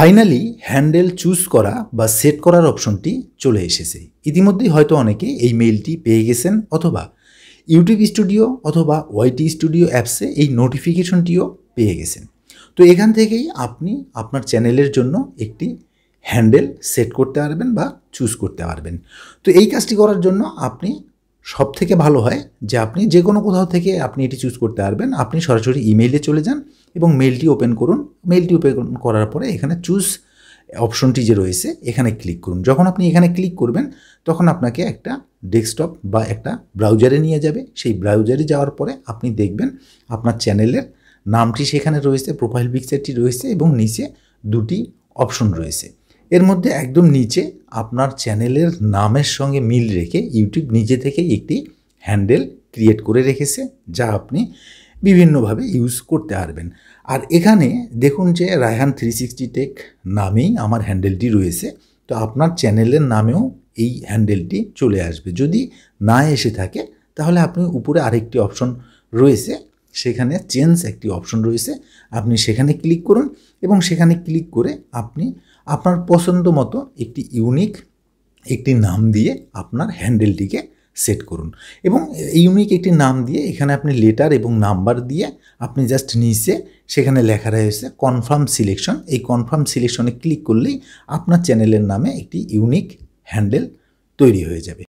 finally handle choose করা বা set করার অপশনটি চলে এসেছে ইতিমধ্যেই হয়তো অনেকে এই মেইলটি পেয়ে গেছেন অথবা ইউটিউব স্টুডিও অথবা ওয়াইটি স্টুডিও অ্যাপসে এই নোটিফিকেশনটিও পেয়ে গেছেন তো এখান থেকেই আপনি আপনার চ্যানেলের জন্য একটি হ্যান্ডেল সেট করতে পারবেন বা চুজ করতে পারবেন তো এই কাজটি করার জন্য আপনি সব থেকে ভালো হয় যে আপনি যে কোনো কোথাও থেকে আপনি এটি চুজ করতে পারবেন আপনি সরাসরি ইমেইলে চলে যান এবং মেলটি ওপেন করুন মেলটি ওপেন করার পরে এখানে চুজ অপশনটি যে রয়েছে এখানে ক্লিক করুন যখন আপনি এখানে ক্লিক করবেন তখন আপনাকে একটা ডেস্কটপ বা একটা ব্রাউজারে নিয়ে যাবে সেই ব্রাউজারে যাওয়ার পরে আপনি দেখবেন আপনার চ্যানেলের নামটি সেখানে রয়েছে প্রোফাইল পিকচারটি রয়েছে এবং নিচে দুটি অপশন রয়েছে এর মধ্যে একদম নিচে আপনার চ্যানেলের নামের সঙ্গে মিল রেখে ইউটিউব নিজে থেকে একটি হ্যান্ডেল ক্রিয়েট করে রেখেছে যা আপনি বিভিন্নভাবে ইউজ করতে পারবেন আর এখানে দেখুন যে রায়হান থ্রি সিক্সটি টেক নামেই আমার হ্যান্ডেলটি রয়েছে তো আপনার চ্যানেলের নামেও এই হ্যান্ডেলটি চলে আসবে যদি না এসে থাকে তাহলে আপনি উপরে আরেকটি অপশন রয়েছে সেখানে চেঞ্জ একটি অপশন রয়েছে আপনি সেখানে ক্লিক করুন এবং সেখানে ক্লিক করে আপনি আপনার পছন্দ মতো একটি ইউনিক একটি নাম দিয়ে আপনার হ্যান্ডেলটিকে সেট করুন এবং ইউনিক একটি নাম দিয়ে এখানে আপনি লেটার এবং নাম্বার দিয়ে আপনি জাস্ট নিচে সেখানে লেখা রয়েছে কনফার্ম সিলেকশন এই কনফার্ম সিলেকশনে ক্লিক করলেই আপনার চ্যানেলের নামে একটি ইউনিক হ্যান্ডেল তৈরি হয়ে যাবে